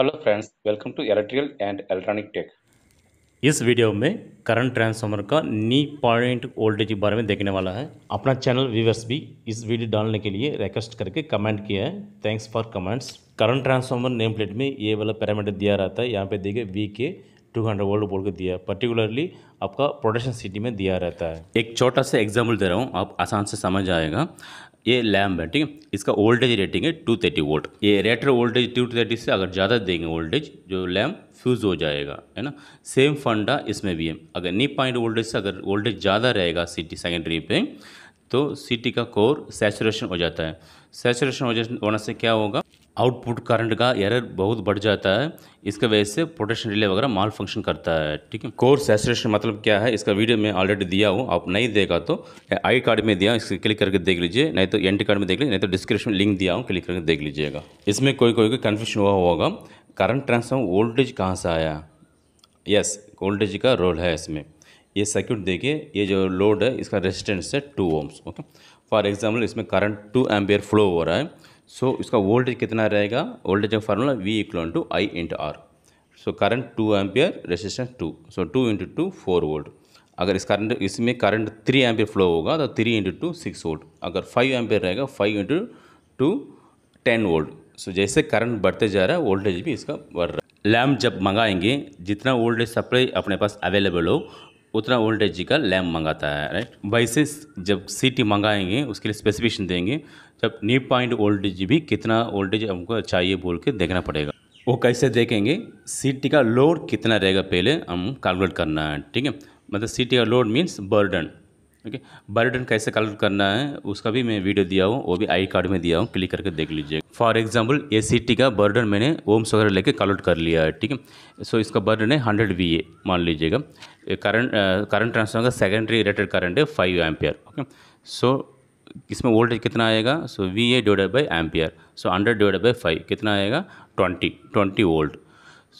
hello friends welcome to electrical and electronic tech इस video में current transformer का knee point voltage के बारे में देखने वाला है अपना चैनल व्यूवर्स भी इस वीडियो डालने के लिए रिक्वेस्ट करके कमेंट किया है thanks for comments current transformer name plate में ये वाला पैरामीटर दिया रहता है यहाँ पे देखिए वी के टू हंड्रेड वोल्ट बोल दिया पर्टिकुलरली आपका प्रोडक्शन सिटी में दिया रहता है एक छोटा सा एग्जाम्पल दे रहा हूँ आप आसान से समझ आएगा ये लैम्प है ठीक है इसका वोल्टेज रेटिंग है टू थर्टी वोल्ट ये रेटर वोल्टेज टू थर्टी से अगर ज़्यादा देंगे वोल्टेज जो लैम्प फ्यूज़ हो जाएगा है ना सेम फंडा इसमें भी है अगर नी पॉइंट वोल्टेज से अगर वोल्टेज ज़्यादा रहेगा सिटी सेकेंडरी पे तो सिटी का कोर सेचुरेशन हो जाता है सेचुरेशन होने से क्या होगा आउटपुट करंट का एरर बहुत बढ़ जाता है इसके वजह से प्रोटेक्शन रिले वगैरह माल फंक्शन करता है ठीक है कोर सेचुरेशन मतलब क्या है इसका वीडियो मैं ऑलरेडी दिया हूँ आप नहीं देखा तो आई कार्ड में दिया इसको क्लिक करके देख लीजिए नहीं तो एन कार्ड में देख लीजिए नहीं तो डिस्क्रिप्शन लिंक दिया हूँ क्लिक करके देख लीजिएगा इसमें कोई कोई कन्फ्यूशन हुआ होगा करंट ट्रांसफॉर्म वोल्टेज कहाँ से आया यस वोल्टेज का रोल है इसमें ये सर्क्यूट देखिए ये जो लोड है इसका रेजिस्टेंस है two ohms okay for example इसमें करंट टू एम्पेयर फ्लो हो रहा है सो इसका वोल्टेज कितना रहेगा वोल्टेज का formula V equal to I into R so current two ampere resistance two so two into two four volt अगर इस करंट इसमें करंट थ्री एम्पियर फ्लो होगा तो three into two six volt अगर five ampere रहेगा five into two ten volt so जैसे current बढ़ते जा रहा है वोल्टेज भी इसका बढ़ रहा है लैम्प जब मंगाएंगे जितना वोल्टेज सप्लाई अपने पास अवेलेबल हो उतना वोल्टेज का लैम्प मंगाता है राइट वैसे जब सीटी मंगाएंगे उसके लिए स्पेसिफिकेशन देंगे जब नी पॉइंट वोल्टेज भी कितना वोल्टेज हमको चाहिए बोल के देखना पड़ेगा वो कैसे देखेंगे सी टी का लोड कितना रहेगा पहले हम कैलकुलेट करना है ठीक है मतलब सी टी का load means burden okay burden कैसे कैलकुलेट करना है उसका भी मैं वीडियो दिया हूँ वो भी आई कार्ड में दिया हूँ क्लिक करके देख लीजिए for example A C T का बर्डन मैंने ओम्स वगैरह लेके कैलकुलेट कर लिया है ठीक है सो इसका बर्डन है हंड्रेड वी ए मान लीजिएगा करंट करंट ट्रांसफर का सेकेंडरी रेटेड करंट है फाइव एम्पियर ओके सो इसमें वोल्टेज कितना आएगा so V A divide by ampere so hundred divided by five कितना आएगा twenty twenty volt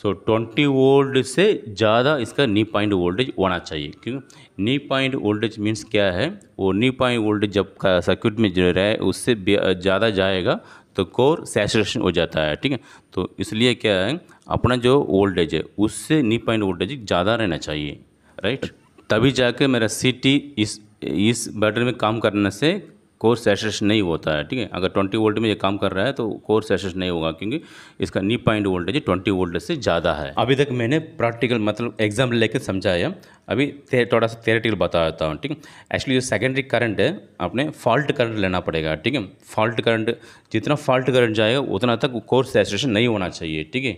so twenty volt से ज़्यादा इसका नी पॉइंट वोल्टेज होना चाहिए क्यों नी पॉइंट वोल्टेज मीन्स क्या है वो नी पॉइंट वोल्टेज जब सर्क्यूट में जो रहे उससे ज़्यादा जाएगा तो कोर सैचुरेशन हो जाता है ठीक है तो इसलिए क्या है अपना जो वोल्टेज है उससे नी पॉइंट वोल्टेज ज़्यादा रहना चाहिए राइट तभी जाके मेरा सी इस इस बैटरी में काम करने से कोर सैसेस नहीं होता है ठीक है अगर 20 वोल्ट में ये काम कर रहा है तो कोर सैसेस नहीं होगा क्योंकि इसका नी पॉइंट वोल्टेज 20 वोल्ट से ज़्यादा है अभी तक मैंने प्रैक्टिकल मतलब एग्जाम लेकर समझाया अभी थोड़ा सा थेरेटिकल बता देता हूँ ठीक है एक्चुअली जो सेकेंडरी करंट है आपने फॉल्ट करंट लेना पड़ेगा ठीक है फॉल्ट करंट जितना फॉल्ट करंट जाएगा उतना तक कोर सैसेशन नहीं होना चाहिए ठीक है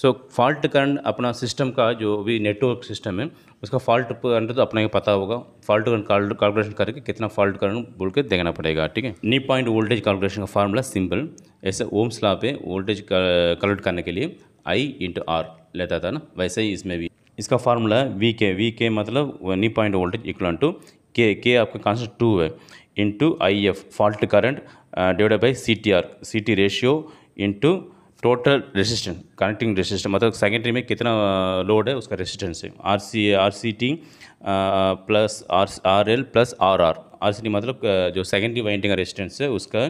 सो फॉल्ट करंट अपना सिस्टम का जो भी नेटवर्क सिस्टम है उसका फॉल्ट करंट तो अपना ही पता होगा फॉल्ट करंट कैलकुलेशन करके कितना फॉल्ट करंट बोल के देखना पड़ेगा ठीक है नी पॉइंट वोल्टेज कैलकुलेशन का फार्मूला सिंपल ऐसे ओम स्ला पे वोल्टेज कैलकुलेट करने के लिए आई इंटू आर लेता था ना वैसे ही इसमें भी इसका फार्मूला है वी के वी के मतलब knee point voltage equal to K K आपका कॉन्सेंट टू है into I F fault current divide by C T R C T ratio into total resistance connecting resistance मतलब secondary में कितना load है उसका resistance है R C R C T plus R R L plus R R R C T मतलब जो secondary winding का resistance है उसका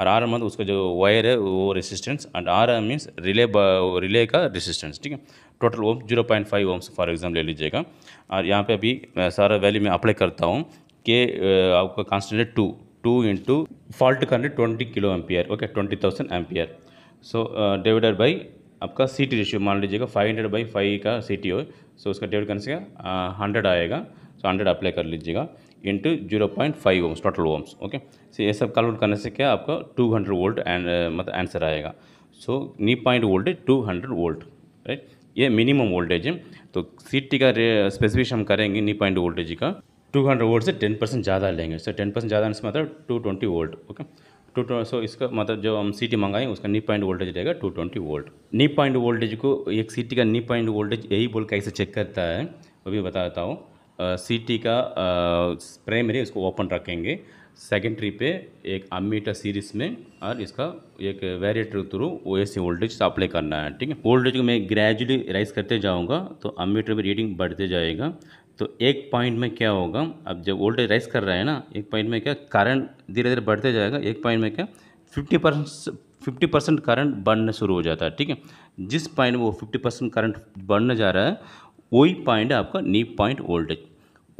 और आर मतलब उसका जो वायर है वो resistance and R R means relay relay का रेजिस्टेंस ठीक है total ohm zero point five ohms for example ले लीजिएगा और यहाँ पे अभी सारा वैल्यू मैं अप्लाई करता हूँ कि आपका कॉन्स्टेंट है टू टू इंटू फॉल्ट करने twenty kilo ampere okay twenty thousand ampere so divided by आपका सी टी रेशियो मान लीजिएगा फाइव हंड्रेड बाई फाइव का सी टी हो सो उसका डिवाइड करने से हंड्रेड आएगा सो हंड्रेड अप्लाई कर लीजिएगा into zero point five ohms total ohms okay so ये सब कैलकुलेट करने से क्या आपका टू हंड्रेड वोल्ट एंड मतलब आंसर आएगा so knee point voltage two hundred volt right ये मिनिमम वोल्टेज है तो सी टी का स्पेसिफिक हम करेंगे नी पॉइंट वोल्टेज का टू हंड्रेड वोल्ट से टेन परसेंट ज़्यादा लेंगे सर टेन परसेंट ज़्यादा मतलब two twenty volt okay to so इसका मतलब जो हम सीटी मंगाएं उसका नी पॉइंट वोल्टेज रहेगा two twenty volt knee point voltage को एक सीटी का नी पॉइंट वोल्टेज यही बोल कैसे चेक करता है वो भी बताता हूँ सीटी का प्राइमरी उसको ओपन रखेंगे सेकेंडरी पे एक अमीटर सीरीज में और इसका एक variator through O S voltage apply करना है ठीक है वोल्टेज को मैं ग्रेजुअली राइज करते जाऊँगा तो अमीटर में रीडिंग बढ़ते जाएगा तो एक पॉइंट में क्या होगा अब जब वोल्टेज राइस कर रहा है ना एक पॉइंट में क्या करंट धीरे धीरे बढ़ते जाएगा एक पॉइंट में क्या fifty percent fifty percent current बढ़ना शुरू हो जाता है ठीक है जिस पॉइंट में वो फिफ्टी परसेंट करंट बढ़ने जा रहा है वही पॉइंट आपका नी पॉइंट वोल्टेज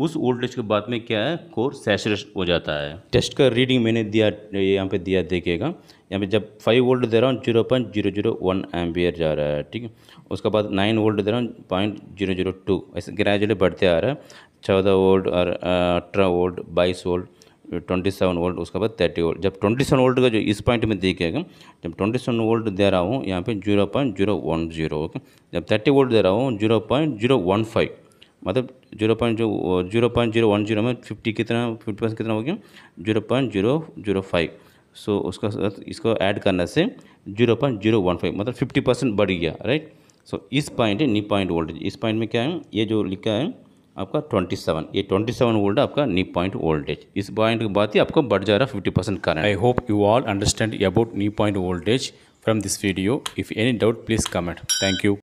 उस ओल्ड एज के बाद में क्या है कोर सैचुरेश हो जाता है टेस्ट का रीडिंग मैंने दिया यहाँ पे दिया देखिएगा यहाँ पे जब फाइव वोल्ट दे रहा हूँ zero point zero zero one ampere जा रहा है ठीक है उसके बाद नाइन वोल्ट दे रहा हूँ पॉइंट जीरो जीरो टू ऐसे ग्रेजुअली बढ़ते आ रहा है चौदह वोल्ट और अठारह वोल्ट बाईस वोल्ट ट्वेंटी सेवन वोल्ट उसके बाद थर्टी वोल्ट जब ट्वेंटी सेवन वोल्ट का जो इस पॉइंट में देखिएगा जब ट्वेंटी सेवन वोल्ट दे रहा हूँ यहाँ पे zero point zero one zero okay जब थर्टी वोल्ट दे रहा हूँ zero point zero one five मतलब जीरो पॉइंट जो zero point zero one zero में फिफ्टी कितना फिफ्टी परसेंट कितना हो गया zero point zero zero five so उसका इसको ऐड करने से zero point zero one five मतलब फिफ्टी परसेंट बढ़ गया राइट सो so, इस पॉइंट है नी पॉइंट वोल्टेज इस पॉइंट में क्या है ये जो लिखा है आपका ट्वेंटी सेवन ये ट्वेंटी सेवन वोल्ट आपका नी पॉइंट वोल्टेज इस पॉइंट के बाद ही आपको बढ़ जा रहा है fifty percent current I hope you all understand about knee point voltage from this video if any doubt please comment thank you